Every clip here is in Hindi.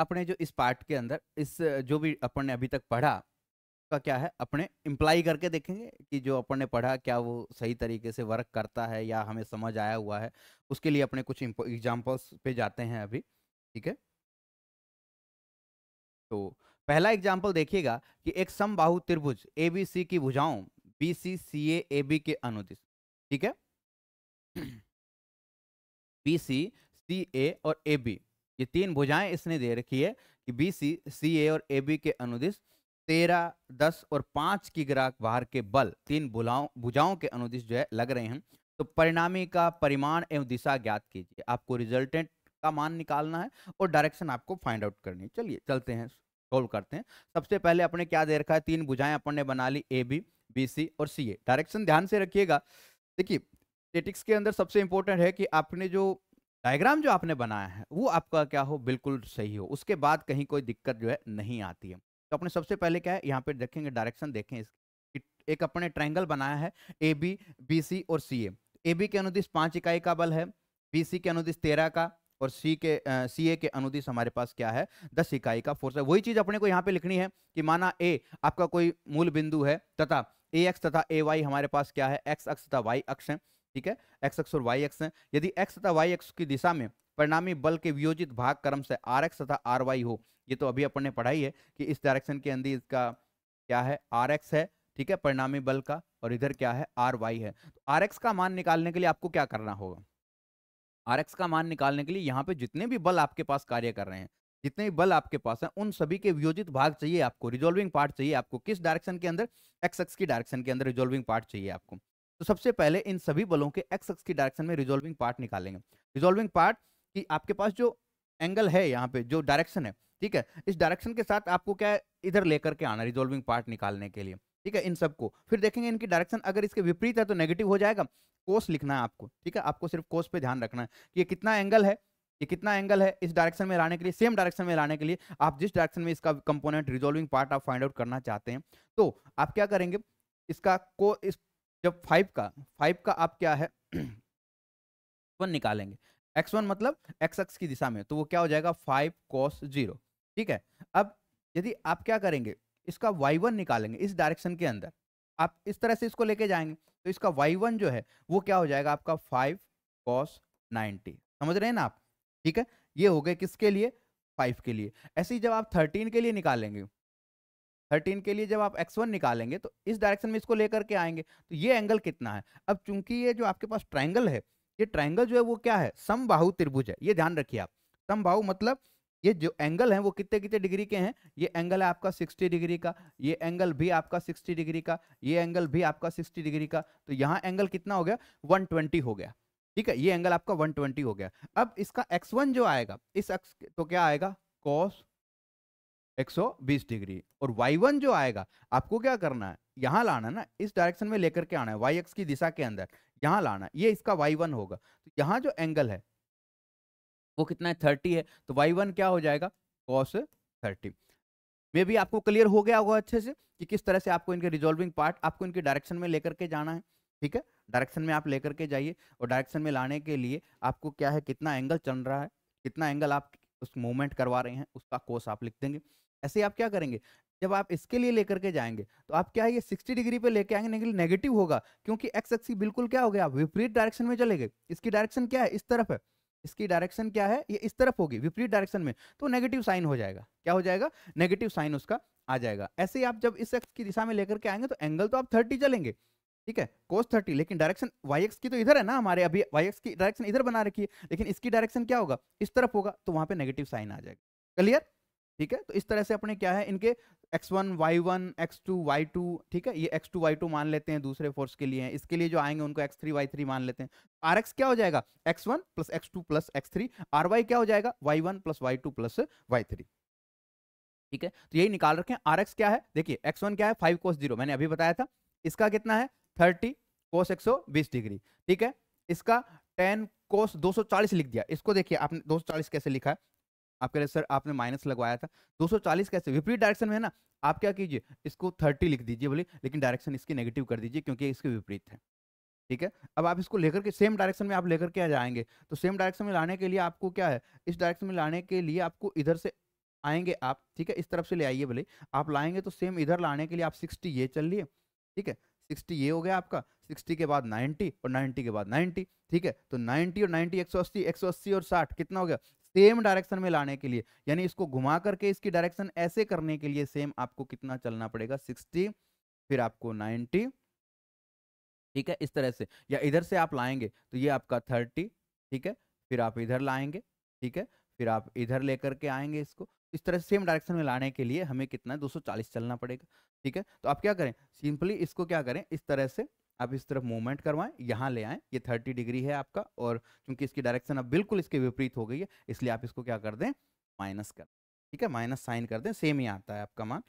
अपने जो इस पार्ट के अंदर इस जो भी अपन ने अभी तक पढ़ा का क्या है अपने इम्प्लाई करके देखेंगे कि जो अपन ने पढ़ा क्या वो सही तरीके से वर्क करता है या हमें समझ आया हुआ है उसके लिए अपने कुछ एग्जाम्पल्स पे जाते हैं अभी ठीक है तो पहला एग्जाम्पल देखिएगा कि एक समबाहु त्रिभुज ए बी सी की भुजाओं B C C A A B के अनुदिश ठीक है बी सी सी ए और ए बी ये तीन भुजाएं इसने दे रखी है कि बी सी सी ए और ए बी के अनुदिश तेरह दस और पाँच की ग्राहक बाहर के बल तीन भुलाओं भुजाओं के अनुदिश जो है लग रहे हैं तो परिणामी का परिमाण एवं दिशा ज्ञात कीजिए आपको रिजल्टेंट का मान निकालना है और डायरेक्शन आपको फाइंड आउट करनी है चलिए चलते हैं सोल्व करते हैं सबसे पहले अपने क्या दे रखा है तीन भुजाएं अपन ने बना ली ए बी बी सी और सी ए डायरेक्शन ध्यान से रखिएगा देखिए स्टेटिक्स के अंदर सबसे इंपॉर्टेंट है कि आपने जो डायग्राम जो आपने बनाया है वो आपका क्या हो बिल्कुल सही हो उसके बाद कहीं कोई दिक्कत जो है नहीं आती है तो अपने सबसे पहले क्या है यहाँ पे देखेंगे डायरेक्शन देखें एक अपने ट्रायंगल बनाया है ए बी बी सी और सी ए ए बी के अनुदिश पांच इकाई का बल है बी सी के अनुदिश तेरह का और सी के सी ए के अनुदिश हमारे पास क्या है दस इकाई का फोर्स है वही चीज़ अपने को यहाँ पे लिखनी है कि माना ए आपका कोई मूल बिंदु है तथा ए एक्स तथा ए वाई हमारे पास क्या है एक्स अक्ष तथा वाई अक्ष है ठीक है एक्स एक्स और वाई एक्स है यदि एक्स तथा वाई एक्स की दिशा में परिणामी बल के वियोजित भाग क्रम से आर एक्स तथा आर वाई हो ये तो अभी अपन ने पढ़ाई है कि इस डायरेक्शन के अंदर इसका क्या है आर एक्स है ठीक है परिणामी बल का और इधर क्या है आर वाई है तो आर एक्स का मान निकालने के लिए आपको क्या करना होगा आर एक्स का मान निकालने के लिए यहाँ पे जितने भी बल आपके पास कार्य कर रहे हैं जितने भी बल आपके पास हैं उन सभी के वियोजित भाग चाहिए आपको रिजोल्विंग पार्ट चाहिए आपको किस डायरेक्शन के अंदर एक्स एक्स की डायरेक्शन के अंदर रिजोल्विंग पार्ट चाहिए आपको तो सबसे पहले इन सभी बलों के एक्स एक्स की डायरेक्शन में रिजोल्विंग पार्ट निकालेंगे रिजोल्विंग पार्ट कि आपके पास जो एंगल है यहाँ पे जो डायरेक्शन है ठीक है इस डायरेक्शन के साथ आपको क्या है इधर लेकर के आना रिजोल्विंग पार्ट निकालने के लिए ठीक है इन सबको फिर देखेंगे इनकी डायरेक्शन अगर इसके विपरीत है तो नेगेटिव हो जाएगा कोस लिखना है आपको ठीक है आपको सिर्फ कोस पे ध्यान रखना है कि ये कितना एंगल है ये कितना एंगल है इस डायरेक्शन में लाने के लिए सेम डायरेक्शन में लाने के लिए आप जिस डायरेक्शन में इसका कंपोनेंट रिजोल्विंग पार्ट आप फाइंड आउट करना चाहते हैं तो आप क्या करेंगे इसका को इस जब फाइव का फाइव का आप क्या है वन निकालेंगे एक्स वन मतलब एक्स एक्स की दिशा में तो वो क्या हो जाएगा फाइव कॉस जीरो ठीक है अब यदि आप क्या करेंगे इसका वाई वन निकालेंगे इस डायरेक्शन के अंदर आप इस तरह से इसको लेके जाएंगे तो इसका वाई वन जो है वो क्या हो जाएगा आपका फाइव कॉस नाइन्टी समझ रहे हैं ना आप ठीक है ये हो गए किसके लिए फाइव के लिए ऐसे ही जब आप थर्टीन के लिए निकालेंगे थर्टीन के लिए जब आप एक्स वन निकालेंगे तो इस डायरेक्शन में इसको लेकर के आएंगे तो ये एंगल कितना है अब चूंकि ये जो आपके पास ट्राइंगल है ये ट्राइंगल जो है वो क्या है समबाहु त्रिभुज है ये ध्यान रखिए आप समबाहु मतलब ये जो एंगल है वो कितने कितने डिग्री के हैं ये एंगल है आपका 60 डिग्री का ये एंगल भी आपका 60 डिग्री का ये एंगल भी आपका 60 डिग्री का तो यहाँ एंगल कितना हो गया 120 हो गया ठीक है ये एंगल आपका 120 हो गया अब इसका x1 जो आएगा इस अक्ष तो क्या आएगा कॉस 120 डिग्री और y1 जो आएगा आपको क्या करना है यहाँ लाना ना इस डायरेक्शन में लेकर के आना है वाई एक्स की दिशा के अंदर यहाँ लाना ये इसका y1 होगा तो यहाँ जो एंगल है वो कितना है थर्टी है तो y1 क्या हो जाएगा कॉस थर्टी मे भी आपको क्लियर हो गया होगा अच्छे से कि किस तरह से आपको इनके रिजोल्विंग पार्ट आपको इनके डायरेक्शन में लेकर के जाना है ठीक है डायरेक्शन में आप लेकर के जाइए और डायरेक्शन में लाने के लिए आपको क्या है कितना एंगल चल रहा है कितना एंगल आप उस मूवमेंट करवा रहे हैं उसका कोस आप लिख देंगे ऐसे आप क्या करेंगे जब आप इसके लिए लेकर के जाएंगे तो आप क्या है ये 60 डिग्री पे लेके आएंगे लेकिन नेगेटिव होगा क्योंकि एक्स एक्सी बिल्कुल क्या हो गया विपरीत डायरेक्शन में चले गए इसकी डायरेक्शन क्या है इस तरफ है इसकी डायरेक्शन क्या है ये इस तरफ होगी विपरीत डायरेक्शन में तो नेगेटिव साइन हो जाएगा क्या हो जाएगा नेगेटिव साइन उसका आ जाएगा ऐसे ही आप जब इस एक्स की दिशा में लेकर के आएंगे तो एंगल तो आप थर्टी चलेंगे ठीक है कोस थर्टी लेकिन डायरेक्शन वाई एक्स की तो इधर है ना हमारे अभी वाई एक्स की डायरेक्शन इधर बना रखी है लेकिन इसकी डायरेक्शन क्या होगा इस तरफ होगा तो वहां पर नेगेटिव साइन आ जाएगा क्लियर ठीक है तो इस तरह से अपने क्या है इनके x1, y1, x2, y2 ठीक है ये x2, y2 मान लेते हैं दूसरे फोर्स के लिए हैं इसके लिए जो आएंगे उनको x3, y3 मान लेते हैं आर क्या हो जाएगा x1 one plus x two plus x क्या हो जाएगा y1 one plus y two plus ठीक है तो यही निकाल रखें आर क्या है देखिए x1 क्या है फाइव कोस जीरो मैंने अभी बताया था इसका कितना है थर्टी कोस एक डिग्री ठीक है इसका टेन कोस 240 लिख दिया इसको देखिए आपने 240 कैसे लिखा है रहे सर आपने माइनस लगवाया था 240 कैसे विपरीत डायरेक्शन में है ना आप क्या कीजिए इसको 30 लिख दीजिए बोले लेकिन डायरेक्शन इसकी नेगेटिव कर दीजिए क्योंकि इसके विपरीत है ठीक है अब आप इसको लेकर के सेम डायरेक्शन में आप लेकर के आ जाएंगे तो सेम डायरेक्शन में लाने के लिए आपको क्या है इस डायरेक्शन में लाने के लिए आपको इधर से आएंगे आप ठीक है इस तरफ से ले आइए भले आप लाएंगे तो सेम इधर लाने के लिए आप सिक्सटी ये चल लिए ठीक है सिक्सटी ये हो गया आपका सिक्सटी के बाद नाइन्टी और नाइन्टी के बाद नाइन्टी ठीक है तो नाइन्टी और नाइन्टी एक सौ अस्सी एक सौ अस्सी और साठ कितना हो गया सेम डायरेक्शन में लाने के लिए यानी इसको घुमा करके इसकी डायरेक्शन ऐसे करने के लिए सेम आपको कितना चलना पड़ेगा सिक्सटी फिर आपको नाइन्टी ठीक है इस तरह से या इधर से आप लाएंगे तो ये आपका थर्टी ठीक है फिर आप इधर लाएंगे ठीक है फिर आप इधर लेकर के आएंगे इसको इस तरह सेम डायरेक्शन में लाने के लिए हमें कितना है 240 चलना पड़ेगा ठीक है तो आप क्या करें सिंपली इसको क्या करें इस तरह से आप इस तरफ मूवमेंट करवाएं यहाँ ले आएँ ये थर्टी डिग्री है आपका और चूंकि इसकी डायरेक्शन अब बिल्कुल इसके विपरीत हो गई है इसलिए आप इसको क्या कर दें माइनस कर ठीक है माइनस साइन कर दें सेम ही आता है आपका मान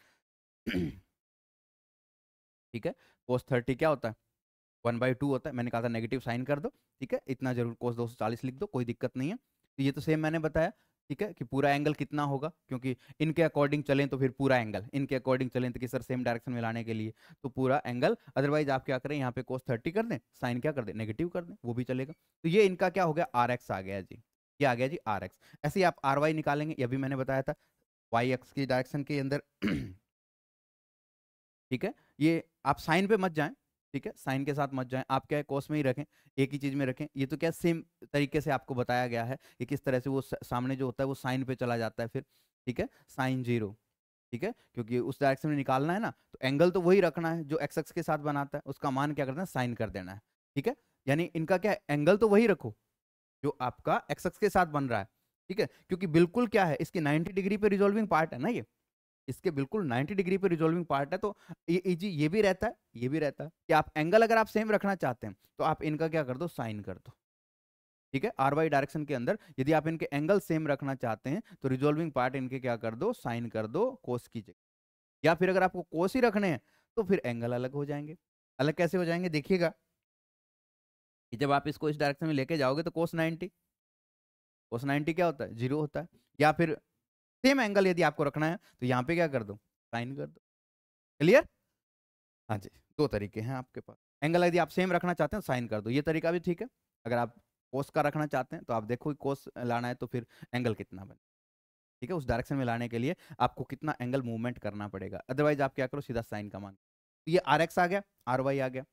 ठीक है कोस थर्टी क्या होता है वन बाई टू होता है मैंने कहा था नेगेटिव साइन कर दो ठीक है इतना जरूर कोस दो सौ चालीस लिख दो कोई दिक्कत नहीं है तो ये तो सेम मैंने बताया ठीक है कि पूरा एंगल कितना होगा क्योंकि इनके अकॉर्डिंग चलें तो फिर पूरा एंगल इनके अकॉर्डिंग चलें तो कि सर सेम डायरेक्शन में लाने के लिए तो पूरा एंगल अदरवाइज आप क्या करें यहाँ पे कोस थर्टी कर दें साइन क्या कर दें नेगेटिव कर दें वो भी चलेगा तो ये इनका क्या हो गया आर एक्स आ गया जी ये आ गया जी आर एक्स ऐसे ही आप आर वाई निकालेंगे ये भी मैंने बताया था वाई एक्स की डायरेक्शन के अंदर ठीक है ये आप साइन पे मत जाएं ठीक है साइन के साथ मत जाएं आप क्या है कोस में ही रखें एक ही चीज में रखें ये तो क्या सेम तरीके से आपको बताया गया है कि किस तरह से वो सामने जो होता है वो साइन पे चला जाता है फिर ठीक है साइन जीरो ठीक है क्योंकि उस डायरेक्शन में निकालना है ना तो एंगल तो वही रखना है जो एक्स के साथ बनाता है उसका मान क्या करना है साइन कर देना है ठीक है यानी इनका क्या है एंगल तो वही रखो जो आपका एक्स के साथ बन रहा है ठीक है क्योंकि बिल्कुल क्या है इसकी नाइन्टी डिग्री पे रिजोल्विंग पार्ट है ना ये इसके बिल्कुल 90 डिग्री पे रिजोल्विंग पार्ट है तो ये इजी ये भी रहता है ये भी रहता है कि आप एंगल अगर आप सेम रखना चाहते हैं तो आप इनका क्या कर दो साइन कर दो ठीक है आर वाई डायरेक्शन के अंदर यदि आप इनके एंगल सेम रखना चाहते हैं तो रिजोल्विंग पार्ट इनके क्या कर दो साइन कर दो कोस की जगह या फिर अगर आपको कोस ही रखने हैं तो फिर एंगल अलग हो जाएंगे अलग कैसे हो जाएंगे देखिएगा कि जब आप इसको इस डायरेक्शन में लेके जाओगे तो कोस नाइन्टी कोस नाइन्टी क्या होता है जीरो होता है या फिर सेम एंगल यदि आपको रखना है तो यहाँ पे क्या कर दो साइन कर दो क्लियर हाँ जी दो तरीके हैं आपके पास एंगल यदि आप सेम रखना चाहते हैं साइन कर दो ये तरीका भी ठीक है अगर आप कोस का रखना चाहते हैं तो आप देखो कोस लाना है तो फिर एंगल कितना बने ठीक है उस डायरेक्शन में लाने के लिए आपको कितना एंगल मूवमेंट करना पड़ेगा अदरवाइज आप क्या करो सीधा साइन का मान तो ये आर आ गया आर आ गया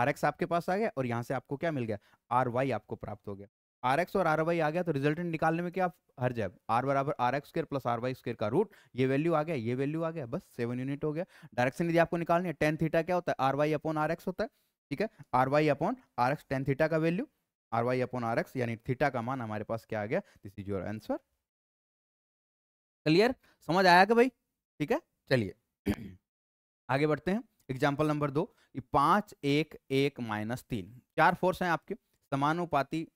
आर आपके पास आ गया और यहाँ से आपको क्या मिल गया आर आपको प्राप्त हो गया आर एक्स और आर वाई आ गया तो रिजल्टेंट निकालने में क्या हर जाए आर बराबर R x square plus R y square का रूट ये वैल्यू आ गया ये वैल्यू आ गया बस सेवन यूनिट हो गया डायरेक्शन यदि आपको निकालनी है टेन थीटा क्या होता है R y upon R x होता है ठीक है R y upon R x tan theta का value R y upon R x यानी थीटा का मान हमारे पास क्या आ गया this is your answer clear समझ आया क्या भाई ठीक है चलिए आगे बढ़ते हैं एग्जाम्पल नंबर दो पांच एक एक माइनस तीन चार फोर्स हैं आपके समानुपाती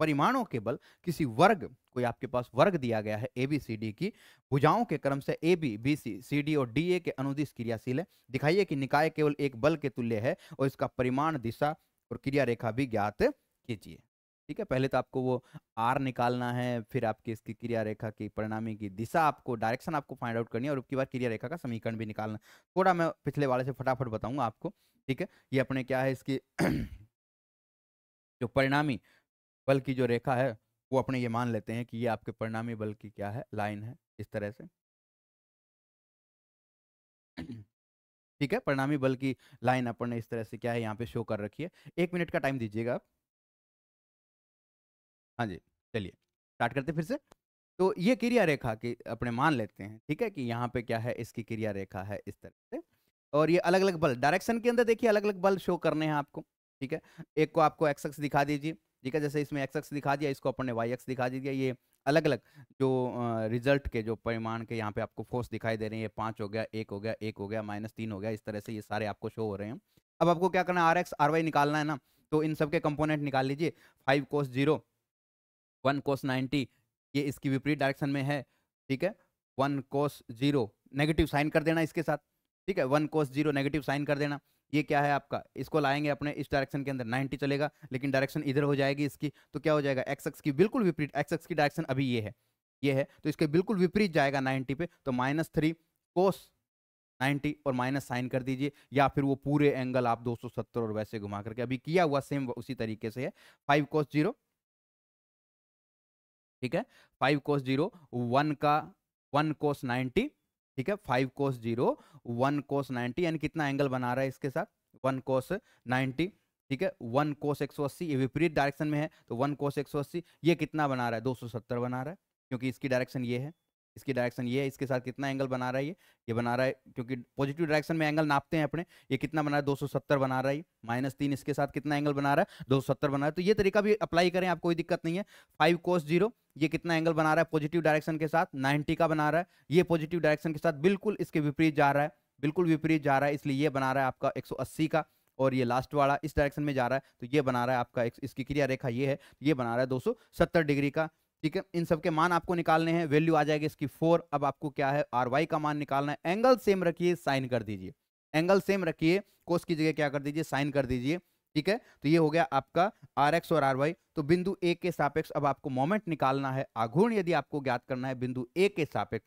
परिमाणों के बल किसी वर्ग कोई आपके पास वर्ग दिया गया है ए बी सी डी की भुजाओं के क्रम से A B B C C D और डी ए के अनुदिश क्रियाशील है दिखाइए कि निकाय केवल एक बल के तुल्य है और इसका परिमाण दिशा और क्रिया रेखा भी ज्ञात कीजिए ठीक है पहले तो आपको वो आर निकालना है फिर आपकी इसकी क्रिया रेखा की परिणामी की दिशा आपको डायरेक्शन आपको फाइंड आउट करनी है और उसके बाद क्रिया रेखा का समीकरण भी निकालना थोड़ा मैं पिछले वाले से फटाफट बताऊंगा आपको ठीक है ये अपने क्या है इसकी जो परिणामी बल की जो रेखा है वो अपने ये मान लेते हैं कि ये आपके परिणामी बल की क्या है लाइन है इस तरह से ठीक है परिणामी बल की लाइन अपन ने इस तरह से क्या है यहाँ पे शो कर रखी है एक मिनट का टाइम दीजिएगा आप हाँ जी चलिए स्टार्ट करते फिर से तो ये क्रिया रेखा की अपने मान लेते हैं ठीक है कि यहाँ पे क्या है इसकी क्रिया रेखा है इस तरह से और ये अलग अलग बल डायरेक्शन के अंदर देखिए अलग अलग बल शो करने हैं आपको ठीक है एक को आपको एक्स दिखा दीजिए ठीक है जैसे इसमें एक्स एक्स दिखा दिया इसको अपन ने वाई एक्स दिखा दिया ये अलग अलग जो रिजल्ट के जो परिमाण के यहाँ पे आपको फोर्स दिखाई दे रहे हैं पाँच हो गया एक हो गया एक हो गया माइनस तीन हो गया इस तरह से ये सारे आपको शो हो रहे हैं अब आपको क्या करना है आर एक्स आर वाई निकालना है ना तो इन सब के कंपोनेंट निकाल लीजिए five cos zero one cos ninety ये इसकी विपरीत डायरेक्शन में है ठीक है one cos zero negative sine कर देना इसके साथ ठीक है one cos zero negative sine कर देना ये क्या है आपका इसको लाएंगे अपने इस डायरेक्शन के अंदर 90 चलेगा लेकिन डायरेक्शन इधर हो जाएगी इसकी तो क्या हो जाएगा एक्स की बिल्कुल विपरीत एक्स की डायरेक्शन अभी ये है ये है तो इसके बिल्कुल विपरीत जाएगा 90 पे तो माइनस थ्री कोस नाइन्टी और माइनस साइन कर दीजिए या फिर वो पूरे एंगल आप दो और वैसे घुमा करके अभी किया हुआ सेम उसी तरीके से है फाइव कोस जीरो ठीक है फाइव कोस जीरो वन का वन कोस नाइन्टी ठीक है five cos zero one cos ninety यानी कितना एंगल बना रहा है इसके साथ वन कोस नाइन्टी ठीक है वन कोस एक सौ अस्सी ये विपरीत डायरेक्शन में है तो वन कोस एक सौ अस्सी ये कितना बना रहा है दो सौ सत्तर बना रहा है क्योंकि इसकी डायरेक्शन ये है इसकी डायरेक्शन ये है इसके साथ कितना एंगल बना रहा है ये ये बना रहा है क्योंकि पॉजिटिव डायरेक्शन में एंगल नापते हैं अपने ये कितना बना रहा है 270 बना रहा है माइनस तीन इसके साथ कितना एंगल बना रहा है 270 बना रहा है तो ये तरीका भी अप्लाई करें आप कोई दिक्कत नहीं है फाइव कोस जीरो ये कितना एंगल बना रहा है पॉजिटिव डायरेक्शन के साथ नाइन्टी का बना रहा है ये पॉजिटिव डायरेक्शन के साथ बिल्कुल इसके विपरीत जा रहा है बिल्कुल विपरीत जा रहा है इसलिए ये बना रहा है आपका एक का और ये लास्ट वाला इस डायरेक्शन में जा रहा है तो ये बना रहा है आपका इसकी क्रिया रेखा ये है ये बना रहा है 270 डिग्री का ठीक है इन सब के मान आपको निकालने हैं वैल्यू आ जाएगी इसकी फोर अब आपको क्या है आर वाई का मान निकालना है एंगल सेम रखिए साइन कर दीजिए एंगल सेम रखिए कोस की जगह क्या कर दीजिए साइन कर दीजिए ठीक है तो ये हो गया आपका आर एक्स और आर वाई तो बिंदु ए के सापेक्ष अब आपको मोमेंट निकालना है आघूर्ण यदि आपको ज्ञात करना है बिंदु ए के सापेक्ष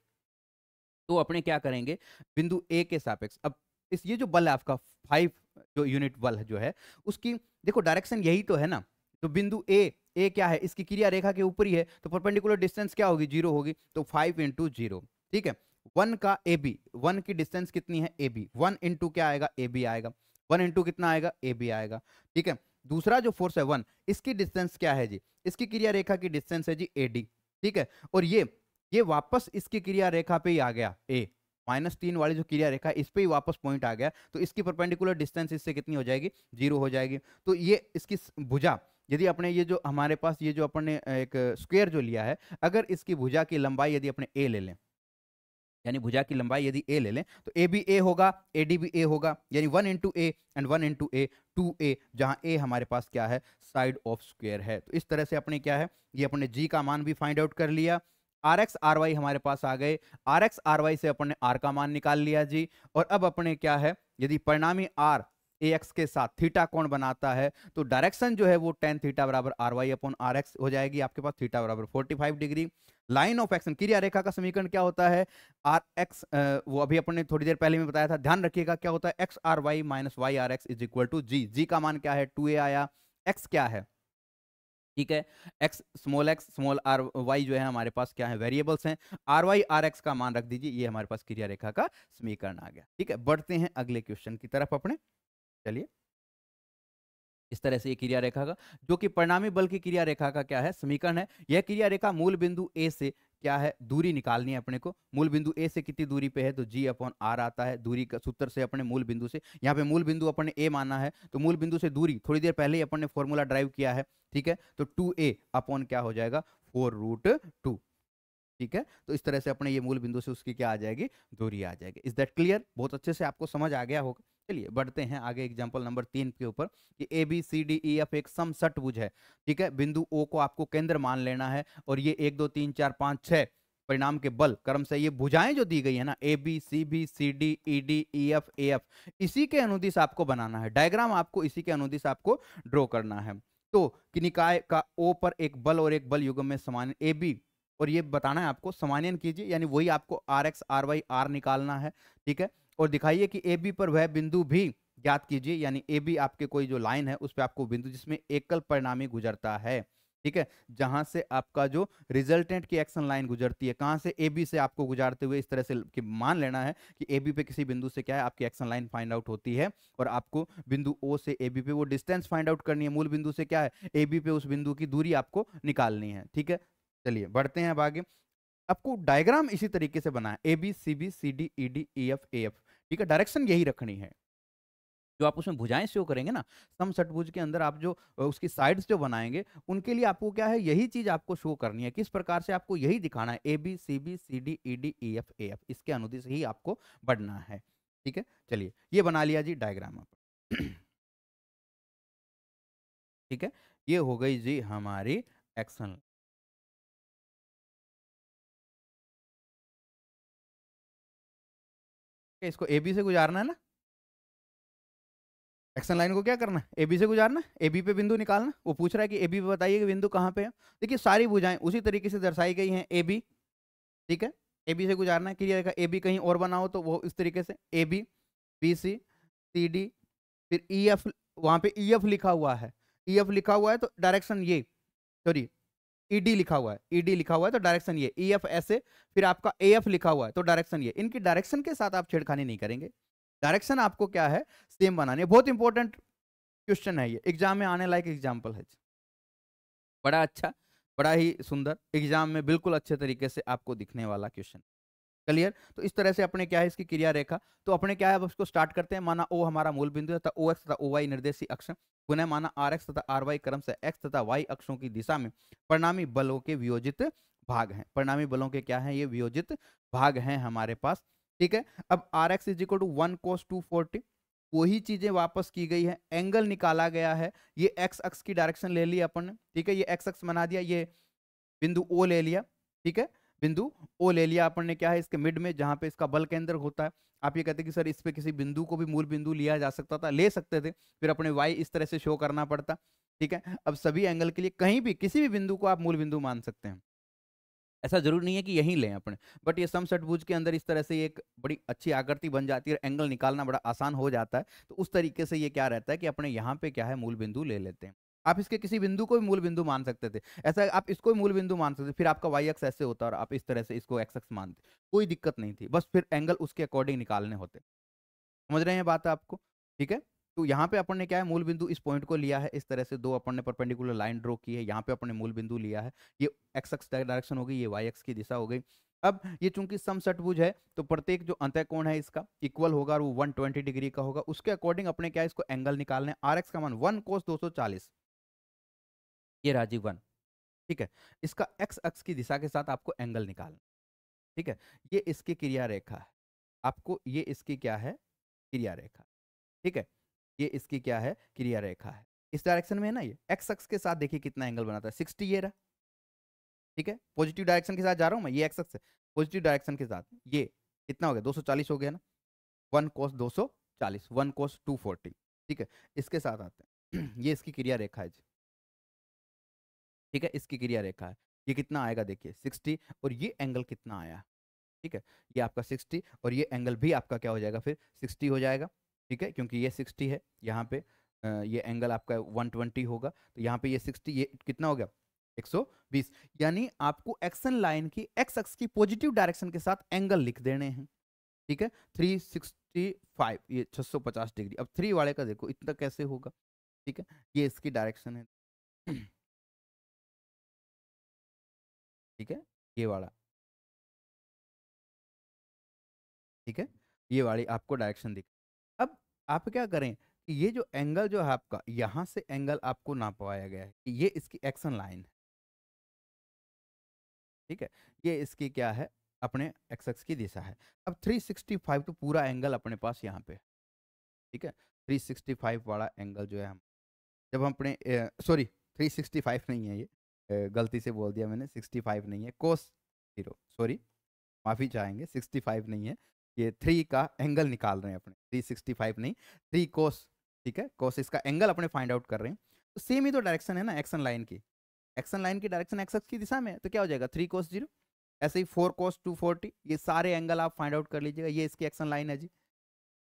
तो अपने क्या करेंगे बिंदु ए के सापेक्ष अब इस ये जो बल है आपका फाइव जो यूनिट बल जो है उसकी देखो डायरेक्शन यही तो है ना तो बिंदु ए ए क्या है इसकी क्रिया रेखा के ऊपर ही है तो परपेंडिकुलर डिस्टेंस क्या होगी जीरो होगी तो फाइव इंटू जीरो ठीक है वन का ए बी वन की डिस्टेंस कितनी है ए बी वन इंटू क्या आएगा ए बी आएगा वन इंटू कितना आएगा ए बी आएगा ठीक है दूसरा जो फोर्स है वन इसकी डिस्टेंस क्या है जी इसकी क्रिया रेखा की डिस्टेंस है जी ए डी ठीक है और ये ये वापस इसकी क्रिया रेखा पे ही आ गया ए माइनस तीन वाली जो क्रिया रेखा इस पे ही वापस पॉइंट आ गया तो इसकी परपेंडिकुलर डिस्टेंस इससे कितनी हो जाएगी जीरो हो जाएगी तो ये इसकी भुजा यदि अपने ये जो हमारे पास ये जो अपने एक स्क्वेयर जो लिया है अगर इसकी भुजा की लंबाई यदि अपने ए ले लें यानी भुजा की लंबाई यदि ए ले लें तो ए भी ए होगा ए डी भी ए होगा यानी one into A and one into A two A जहाँ ए हमारे पास क्या है साइड ऑफ स्क्वेयर है तो इस तरह से अपने क्या है ये अपने जी का मान भी फाइंड आउट कर लिया आर एक्स आर वाई हमारे पास आ गए आर एक्स आर वाई से अपने आर का मान निकाल लिया जी और अब अपने क्या है यदि परिणामी आर ए एक्स के साथ थीटा कौन बनाता है तो डायरेक्शन जो है वो टेन थीटा बराबर R y upon R x हो जाएगी आपके पास थीटा बराबर forty five degree line of action क्रिया रेखा का समीकरण क्या होता है आर एक्स वो अभी अपन ने थोड़ी देर पहले में बताया था ध्यान रखिएगा क्या होता है x R y minus y R x is equal to G G का मान क्या है टू ए आया एक्स क्या है ठीक है x small x small R y जो है हमारे पास क्या है वेरिएबल्स हैं आर वाई आर एक्स का मान रख दीजिए ये हमारे पास क्रिया रेखा का समीकरण आ गया ठीक है बढ़ते हैं अगले क्वेश्चन की तरफ अपने चलिए इस तरह से ये क्रिया रेखा का जो कि परिणामी बल की क्रिया रेखा का क्या है समीकरण है यह क्रिया रेखा मूल बिंदु ए से क्या है दूरी निकालनी है अपने को मूल बिंदु ए से कितनी दूरी पे है तो जी अपॉन आर आता है दूरी का सूत्र से अपने मूल बिंदु से यहाँ पे मूल बिंदु अपने ए माना है तो मूल बिंदु से दूरी थोड़ी देर पहले ही अपन ने फॉर्मूला ड्राइव किया है ठीक है तो टू ए अपॉन क्या हो जाएगा फोर रूट टू ठीक है तो इस तरह से अपने ये मूल बिंदु से उसकी क्या आ जाएगी दूरी आ जाएगी इज दैट क्लियर बहुत अच्छे से आपको समझ आ गया होगा चलिए बढ़ते हैं आगे एग्जाम्पल नंबर तीन के ऊपर कि A B C D E F एक समसटभुज है ठीक है बिंदु ओ को आपको केंद्र मान लेना है और ये एक दो तीन चार पाँच छः परिणाम के बल कर्म से ये भुजाएं जो दी गई है ना A B C B C D E D E F A F इसी के अनुदिश आपको बनाना है डायग्राम आपको इसी के अनुदिश आपको ड्रॉ करना है तो कि निकाय का ओ पर एक बल और एक बल युगम में समान ए बी और ये बताना है आपको समानयन कीजिए यानी वही आपको R x R y R निकालना है ठीक है और दिखाइए कि ए बी पर वह बिंदु भी ज्ञात कीजिए यानी ए बी आपके कोई जो लाइन है उस पर आपको बिंदु जिसमें एकल परिणामी गुजरता है ठीक है जहां से आपका जो रिजल्टेंट की एक्शन लाइन गुजरती है कहां से ए बी से आपको गुजारते हुए इस तरह से कि मान लेना है कि ए बी पे किसी बिंदु से क्या है आपकी एक्शन लाइन फाइंड आउट होती है और आपको बिंदु ओ से ए बी पे वो डिस्टेंस फाइंड आउट करनी है मूल बिंदु से क्या है ए बी पे उस बिंदु की दूरी आपको निकालनी है ठीक है चलिए बढ़ते हैं अब आगे आपको डायग्राम इसी तरीके से बना है A B C B C D E D E F A F ठीक है डायरेक्शन यही रखनी है जो आप उसमें भुजाएं शो करेंगे ना सम सटभुज के अंदर आप जो उसकी साइड्स जो बनाएंगे उनके लिए आपको क्या है यही चीज आपको शो करनी है किस प्रकार से आपको यही दिखाना है A B C B C D E D E F A F इसके अनुदेश ही आपको बढ़ना है ठीक है चलिए ये बना लिया जी डायग्राम आप ठीक है ये हो गई जी हमारी एक्शन इसको ए बी से गुजारना है ना एक्शन लाइन को क्या करना है ए बी से गुजारना ए बी पे बिंदु निकालना वो पूछ रहा है कि ए बी पे बताइए कि बिंदु कहाँ पे है देखिए सारी भुजाएं उसी तरीके से दर्शाई गई हैं ए बी ठीक है ए बी से गुजारना है क्लियर ए बी कहीं और बनाओ तो वो इस तरीके से A B B C C D फिर ई e एफ वहाँ पे ई e एफ लिखा हुआ है ई e एफ लिखा हुआ है तो डायरेक्शन ये सॉरी ईडी लिखा हुआ है ईडी लिखा हुआ है तो डायरेक्शन ये ई एफ ए फिर आपका ए एफ लिखा हुआ है तो डायरेक्शन ये इनकी डायरेक्शन के साथ आप छेड़खानी नहीं करेंगे डायरेक्शन आपको क्या है सेम बनानी बहुत इंपॉर्टेंट क्वेश्चन है ये एग्जाम में आने लायक एग्जाम्पल है बड़ा अच्छा बड़ा ही सुंदर एग्जाम में बिल्कुल अच्छे तरीके से आपको दिखने वाला क्वेश्चन क्लियर तो इस तरह से अपने क्या है इसकी क्रिया रेखा तो अपने क्या है अब इसको स्टार्ट करते हैं माना ओ हमारा मूल बिंदु तथा ओ एक्स तथा ओ वाई निर्देशी अक्ष पुनः माना आर एक्स तथा आर वाई क्रम से एक्स तथा वाई अक्षों की दिशा में परिणामी बलों के वियोजित भाग हैं परिणामी बलों के क्या है ये वियोजित भाग हैं हमारे पास ठीक है अब R x is equal to one cos two forty वही चीजें वापस की गई है एंगल निकाला गया है ये एक्स अक्स की डायरेक्शन ले लिया अपन ने ठीक है ये एक्स अक्स बना दिया ये बिंदु ओ ले लिया ठीक है बिंदु ओ ले लिया अपन ने क्या है इसके मिड में जहाँ पे इसका बल केंद्र होता है आप ये कहते कि सर इस पे किसी बिंदु को भी मूल बिंदु लिया जा सकता था ले सकते थे फिर अपने वाई इस तरह से शो करना पड़ता ठीक है अब सभी एंगल के लिए कहीं भी किसी भी बिंदु को आप मूल बिंदु मान सकते हैं ऐसा जरूर नहीं है कि यहीं लें अपने बट ये सम सटभुज के अंदर इस तरह से एक बड़ी अच्छी आकृति बन जाती है एंगल निकालना बड़ा आसान हो जाता है तो उस तरीके से ये क्या रहता है कि अपने यहाँ पे क्या है मूल बिंदु ले लेते हैं आप इसके किसी बिंदु को भी मूल बिंदु मान सकते थे ऐसा आप इसको भी मूल बिंदु मान सकते थे फिर आपका वाई एक्स ऐसे होता और आप इस तरह से इसको एक्स एक्स मानते कोई दिक्कत नहीं थी बस फिर एंगल उसके अकॉर्डिंग निकालने होते समझ रहे हैं बात आपको ठीक है तो यहाँ पे अपन ने क्या है मूल बिंदु इस पॉइंट को लिया है इस तरह से दो अपन ने परपेंडिकुलर लाइन ड्रॉ की है यहाँ पे अपने मूल बिंदु लिया है ये एक्स एक्स डायरेक्शन हो गई ये वाई एक्स की दिशा हो गई अब ये चूंकि सम सटभुज है तो प्रत्येक जो अंत कोण है इसका इक्वल होगा और वो 120 डिग्री का होगा उसके अकॉर्डिंग अपने क्या इसको एंगल निकालने आर एक्स का मान वन कोस 240 ये राजीव वन ठीक है इसका एक्स अक्ष की दिशा के साथ आपको एंगल निकालना ठीक है ये इसकी क्रिया रेखा है आपको ये इसकी क्या है क्रिया रेखा ठीक है ये इसकी क्या है क्रिया रेखा है इस डायरेक्शन में है ना ये एक्स अक्ष के साथ देखिए कितना एंगल बनाता है सिक्सटी ये रहा ठीक है पॉजिटिव डायरेक्शन के साथ जा रहा हूँ मैं ये एक्स अक्ष पॉजिटिव डायरेक्शन के साथ ये कितना हो गया 240 हो गया ना one cos 240 one cos forty ठीक है इसके साथ आते हैं ये इसकी क्रिया रेखा है जी ठीक है इसकी क्रिया रेखा है ये कितना आएगा देखिए 60 और ये एंगल कितना आया ठीक है ये आपका 60 और ये एंगल भी आपका क्या हो जाएगा फिर 60 हो जाएगा ठीक है क्योंकि ये 60 है यहाँ पे ये एंगल आपका 120 होगा तो यहाँ पे ये 60 ये कितना हो गया 120 यानी आपको एक्शन लाइन की एक्स एक्स की पॉजिटिव डायरेक्शन के साथ एंगल लिख देने हैं ठीक है फाइव ये पचास डिग्री अब थ्री वाले का देखो इतना कैसे होगा ठीक है ये इसकी डायरेक्शन है ठीक है ये वाला ठीक है ये वाली आपको डायरेक्शन दिख अब आप क्या करें कि ये जो एंगल जो है आपका यहां से एंगल आपको ना पवाया गया है कि ये इसकी एक्शन लाइन है ठीक है ये इसकी क्या है अपने एक्सएक्स की दिशा है अब 365 तो पूरा एंगल अपने पास यहाँ पे ठीक है 365 वाला एंगल जो है हम जब हम अपने सॉरी 365 नहीं है ये गलती से बोल दिया मैंने सिक्सटी फाइव नहीं है कोस जीरो सॉरी माफ़ी चाहेंगे सिक्सटी फाइव नहीं है ये थ्री का एंगल निकाल रहे हैं अपने थ्री सिक्सटी फाइव नहीं थ्री कोस ठीक है कोस इसका एंगल अपने फाइंड आउट कर रहे हैं तो सेम ही तो डायरेक्शन है ना एक्शन लाइन की एक्शन लाइन की डायरेक्शन एक्सएक्स की दिशा में है तो क्या हो जाएगा थ्री कोस जीरो ऐसे ही फोर कोस टू फोर्टी ये सारे एंगल आप फाइंड आउट कर लीजिएगा ये इसकी एक्शन लाइन है जी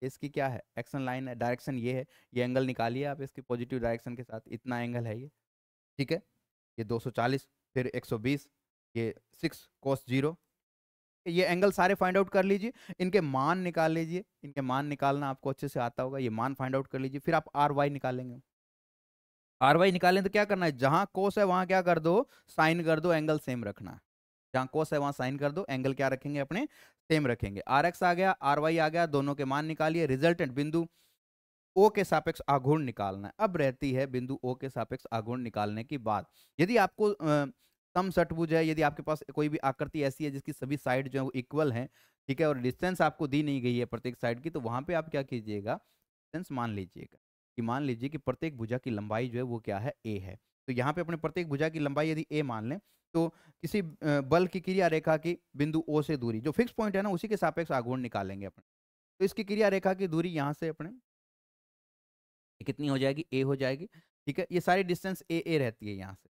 इसकी क्या है एक्शन लाइन है डायरेक्शन ये है ये एंगल निकालिए आप इसकी पॉजिटिव डायरेक्शन के साथ इतना एंगल है ये ठीक है ये 240 फिर 120 ये सिक्स कोस जीरो ये एंगल सारे फाइंड आउट कर लीजिए इनके मान निकाल लीजिए इनके मान निकालना आपको अच्छे से आता होगा ये मान फाइंड आउट कर लीजिए फिर आप आर वाई निकालेंगे आर वाई निकालें तो क्या करना है जहाँ कोस है वहाँ क्या कर दो साइन कर दो एंगल सेम रखना है जहाँ कोस है वहाँ साइन कर दो एंगल क्या रखेंगे अपने सेम रखेंगे आर एक्स आ गया आर वाई आ गया दोनों के मान निकालिए रिजल्टेंट बिंदु ओ के सापेक्ष आघूर्ण निकालना है अब रहती है बिंदु ओ के सापेक्ष आघूर्ण निकालने की बात यदि आपको सम सटभुज है यदि आपके पास कोई भी आकृति ऐसी है जिसकी सभी साइड जो है वो इक्वल हैं ठीक है और डिस्टेंस आपको दी नहीं गई है प्रत्येक साइड की तो वहाँ पे आप क्या कीजिएगा डिस्टेंस मान लीजिएगा कि मान लीजिए कि प्रत्येक भुजा की लंबाई जो है वो क्या है ए है तो यहाँ पे अपने प्रत्येक भुजा की लंबाई यदि ए मान लें तो किसी बल की क्रिया रेखा की बिंदु ओ से दूरी जो फिक्स पॉइंट है ना उसी के सापेक्ष आघूर्ण निकालेंगे अपने तो इसकी क्रिया रेखा की दूरी यहाँ से अपने ये कितनी हो जाएगी ए हो जाएगी ठीक है ये सारी डिस्टेंस ए ए रहती है यहाँ से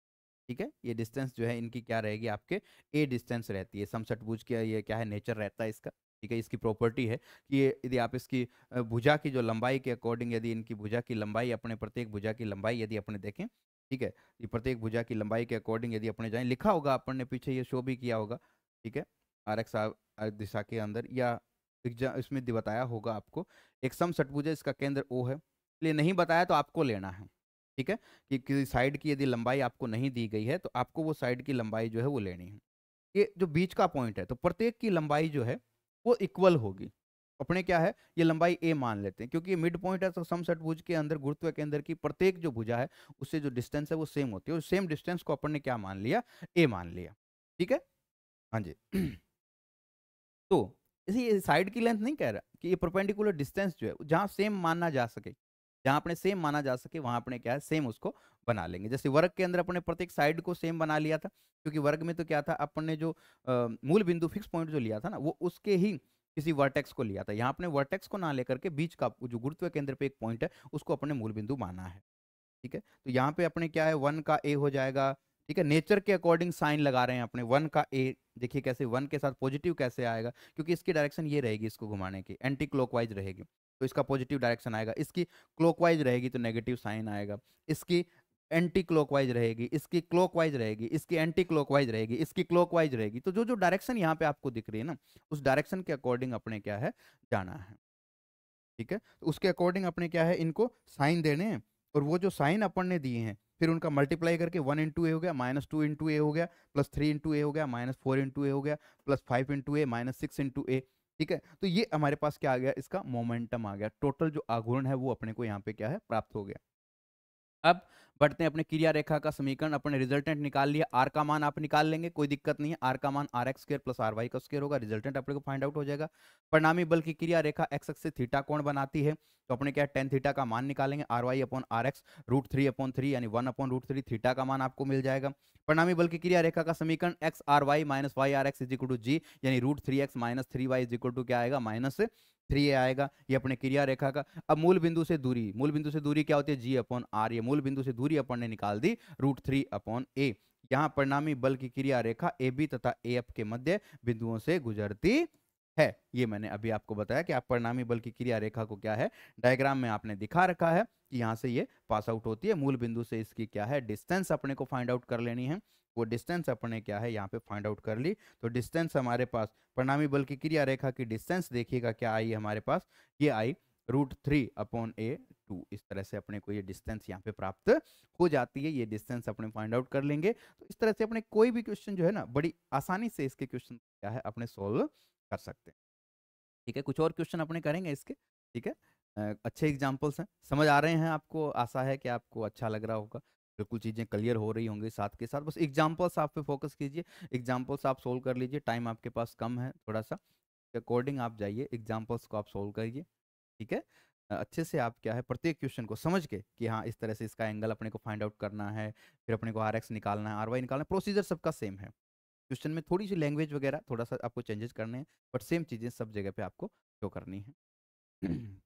ठीक है ये डिस्टेंस जो है इनकी क्या रहेगी आपके ए डिस्टेंस रहती है समसटभुज के ये क्या है नेचर रहता है इसका ठीक है इसकी प्रॉपर्टी है कि यदि आप इसकी भुजा की जो लंबाई के अकॉर्डिंग यदि इनकी भुजा की लंबाई अपने प्रत्येक भुजा की लंबाई यदि अपने देखें ठीक है ये प्रत्येक भुजा की लंबाई के अकॉर्डिंग यदि अपने जाएं लिखा होगा अपन ने पीछे ये शो भी किया होगा ठीक है आर एक्स दिशा के अंदर या एग्जाम इसमें बताया होगा आपको एक सम इसका केंद्र ओ है लिए नहीं बताया तो आपको लेना है ठीक है कि किसी साइड की यदि लंबाई आपको नहीं दी गई है तो आपको वो साइड की लंबाई जो है वो लेनी है ये जो बीच का पॉइंट है तो प्रत्येक की लंबाई जो है वो इक्वल होगी अपने क्या है ये लंबाई ए मान लेते हैं क्योंकि मिड पॉइंट है तो सम भुज के अंदर गुरुत्व के अंदर की प्रत्येक जो भुजा है उससे जो डिस्टेंस है वो सेम होती है और सेम डिस्टेंस को अपन ने क्या मान लिया ए मान लिया ठीक है हाँ जी तो इसी साइड की लेंथ नहीं कह रहा कि ये परपेंडिकुलर डिस्टेंस जो है जहाँ सेम माना जा सके जहां अपने सेम माना जा सके वहां अपने क्या है सेम उसको बना लेंगे जैसे वर्ग के अंदर अपने प्रत्येक साइड को सेम बना लिया था क्योंकि वर्ग में तो क्या था अपने जो आ, मूल बिंदु फिक्स पॉइंट जो लिया था ना वो उसके ही किसी वर्टेक्स को लिया था यहाँ अपने वर्टेक्स को ना लेकर के बीच का जो गुरुत्व केंद्र पे एक पॉइंट है उसको अपने मूल बिंदु माना है ठीक है तो यहाँ पे अपने क्या है वन का ए हो जाएगा ठीक है नेचर के अकॉर्डिंग साइन लगा रहे हैं अपने वन का ए देखिए कैसे वन के साथ पॉजिटिव कैसे आएगा क्योंकि इसकी डायरेक्शन ये रहेगी इसको घुमाने की एंटी क्लॉकवाइज रहेगी तो इसका पॉजिटिव डायरेक्शन आएगा इसकी क्लॉकवाइज रहेगी तो नेगेटिव साइन आएगा इसकी एंटी क्लॉकवाइज रहेगी इसकी क्लॉकवाइज रहेगी इसकी एंटी क्लॉकवाइज रहेगी इसकी क्लॉकवाइज रहेगी तो जो जो डायरेक्शन यहाँ पे आपको दिख रही है ना उस डायरेक्शन के अकॉर्डिंग अपने क्या है जाना है ठीक है तो उसके अकॉर्डिंग अपने क्या है इनको साइन देने हैं और वो जो साइन अपन ने दिए हैं फिर उनका मल्टीप्लाई करके वन इंटू ए हो गया माइनस टू इंटू ए हो गया प्लस थ्री इंटू ए हो गया माइनस फोर इंटू ए हो गया plus five into A minus six into A ठीक है तो ये हमारे पास क्या आ गया इसका मोमेंटम आ गया टोटल जो आघूर्ण है वो अपने को यहाँ पे क्या है प्राप्त हो गया अब बढ़ते हैं अपने क्रिया रेखा का समीकरण अपने रिजल्टेंट निकाल लिया आर का मान आप निकाल लेंगे कोई दिक्कत नहीं है आर का मान R x square plus R y का स्क्र होगा रिजल्टेंट अपने को फाइंड आउट हो जाएगा परिणामी बल की क्रिया रेखा एक्स एक्स से थीटा कोण बनाती है तो अपने क्या टेन थीटा का मान निकालेंगे R y upon R x root three upon three यानी one upon root three theta का मान आपको मिल जाएगा परिणामी बल की क्रिया रेखा का समीकरण x R y minus y R x equal to G यानी root three x minus three y equal to क्या आएगा माइनस थ्री ए आएगा ये अपने क्रिया रेखा का अब मूल बिंदु से दूरी मूल बिंदु से दूरी क्या होती है जी अपॉन आर ये मूल बिंदु से दूरी अपन ने निकाल दी रूट थ्री अपॉन ए यहाँ परिणामी बल की क्रिया रेखा ए बी तथा ए एफ के मध्य बिंदुओं से गुजरती है ये मैंने अभी आपको बताया कि आप परिणामी बल की क्रिया रेखा को क्या है डायग्राम में आपने दिखा रखा है कि यहाँ से ये पास आउट होती है मूल बिंदु से इसकी क्या है डिस्टेंस अपने को फाइंड आउट कर लेनी है वो डिस्टेंस अपने क्या है यहाँ पे फाइंड आउट कर ली तो डिस्टेंस हमारे पास परिणामी बल की क्रिया रेखा की डिस्टेंस देखिएगा क्या आई हमारे पास ये आई root three upon A two इस तरह से अपने को ये डिस्टेंस यहाँ पे प्राप्त हो जाती है ये डिस्टेंस अपने फाइंड आउट कर लेंगे तो इस तरह से अपने कोई भी क्वेश्चन जो है ना बड़ी आसानी से इसके क्वेश्चन क्या है अपने सोल्व कर सकते हैं ठीक है कुछ और क्वेश्चन अपने करेंगे इसके ठीक है अच्छे एग्जाम्पल्स हैं समझ आ रहे हैं आपको आशा है कि आपको अच्छा लग रहा होगा बिल्कुल चीज़ें क्लियर हो रही होंगी साथ के साथ बस एग्जाम्पल्स आप पे फोकस कीजिए एग्जाम्पल्स आप सोल्व कर लीजिए टाइम आपके पास कम है थोड़ा सा अकॉर्डिंग आप जाइए एग्जाम्पल्स को आप सोल्व करिए ठीक है अच्छे से आप क्या है प्रत्येक क्वेश्चन को समझ के कि हाँ इस तरह से इसका एंगल अपने को फाइंड आउट करना है फिर अपने को आर एक्स निकालना है आर वाई निकालना है प्रोसीजर सबका सेम है क्वेश्चन में थोड़ी सी लैंग्वेज वगैरह थोड़ा सा आपको चेंजेस करने हैं बट सेम चीज़ें सब जगह पर आपको शो करनी है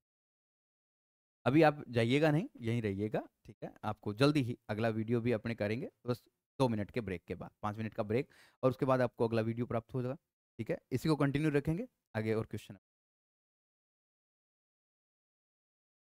अभी आप जाइएगा नहीं यहीं रहिएगा ठीक है आपको जल्दी ही अगला वीडियो भी अपने करेंगे बस दो मिनट के ब्रेक के बाद पाँच मिनट का ब्रेक और उसके बाद आपको अगला वीडियो प्राप्त हो जाएगा ठीक है इसी को कंटिन्यू रखेंगे आगे और क्वेश्चन